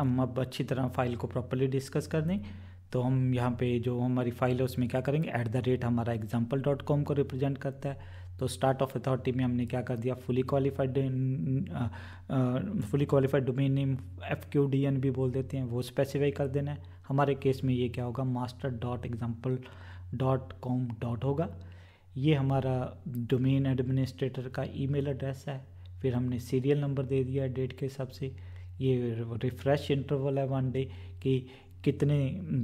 हम अब अच्छी तरह फाइल को प्रॉपरली डिस्कस कर दें तो हम यहाँ पे जो हमारी फाइल है उसमें क्या करेंगे एट द रेट हमारा एग्जाम्पल डॉट कॉम को रिप्रेजेंट करता है तो स्टार्ट ऑफ अथॉरिटी में हमने क्या कर दिया fully qualified fully qualified domain name F Q D N भी बोल देते हैं वो स्पेसिफाई कर देना है हमारे केस में ये क्या होगा master dot example dot com dot होगा ये हमारा डोमेन एडमिनिस्ट्रेटर का ईमेल एड्रेस है फिर हमने सीरियल नंबर दे दिया डेट के हिसाब से ये रिफ्रेश इंटरवल है वन डे कि कितने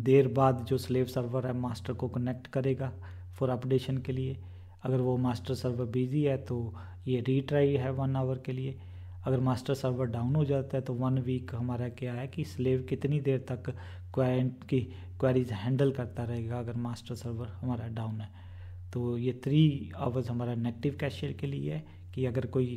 देर बाद जो स्लेव सर्वर है मास्टर को कनेक्ट करेगा फॉर अपडेशन के लिए अगर वो मास्टर सर्वर बिजी है तो ये रीट्राई है वन आवर के लिए अगर मास्टर सर्वर डाउन हो जाता है तो वन वीक हमारा क्या है कि स्लेव कितनी देर तक क्वारेंट की क्वेरीज हैंडल करता रहेगा अगर मास्टर सर्वर हमारा डाउन है तो ये थ्री आवर्स हमारा नेगेटिव कैशियर के लिए है कि अगर कोई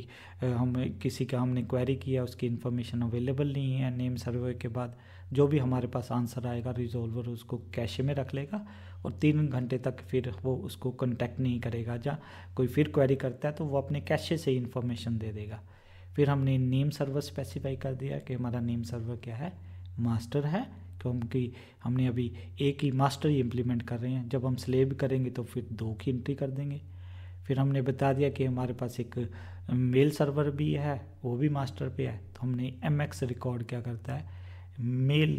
हम किसी का हमने क्वेरी किया उसकी इन्फॉर्मेशन अवेलेबल नहीं है नेम सर्वे के बाद जो भी हमारे पास आंसर आएगा रिजॉल्वर उसको कैशे में रख लेगा और तीन घंटे तक फिर वो उसको कॉन्टैक्ट नहीं करेगा जहाँ कोई फिर क्वेरी करता है तो वो अपने कैशे से इन्फॉर्मेशन दे देगा फिर हमने नेम सर्वर स्पेसिफाई कर दिया कि हमारा नेम सर्वर क्या है मास्टर है क्योंकि हमने अभी एक ही मास्टर ही इम्प्लीमेंट कर रहे हैं जब हम स्लेब करेंगे तो फिर दो की एंट्री कर देंगे फिर हमने बता दिया कि हमारे पास एक मेल सर्वर भी है वो भी मास्टर पे है तो हमने एम एक्स रिकॉर्ड क्या करता है मेल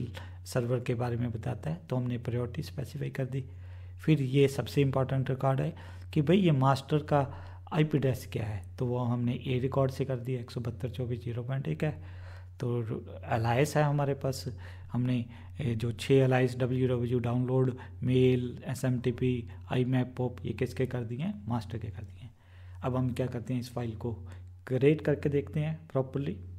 सर्वर के बारे में बताता है तो हमने प्रायोरिटी स्पेसिफाई कर दी फिर ये सबसे इम्पॉर्टेंट रिकॉर्ड है कि भाई ये मास्टर का आई पी एड्रेस क्या है तो वो हमने ए रिकॉर्ड से कर दिया एक सौ बहत्तर चौबीस जीरो पॉइंट एक है तो अलाइस है हमारे पास हमने जो छः alias W W download mail S M T P I map pop ये किसके कर दिए हैं मास्टर के कर दिए हैं अब हम क्या करते हैं इस फाइल को क्रिएट करके देखते हैं प्रॉपरली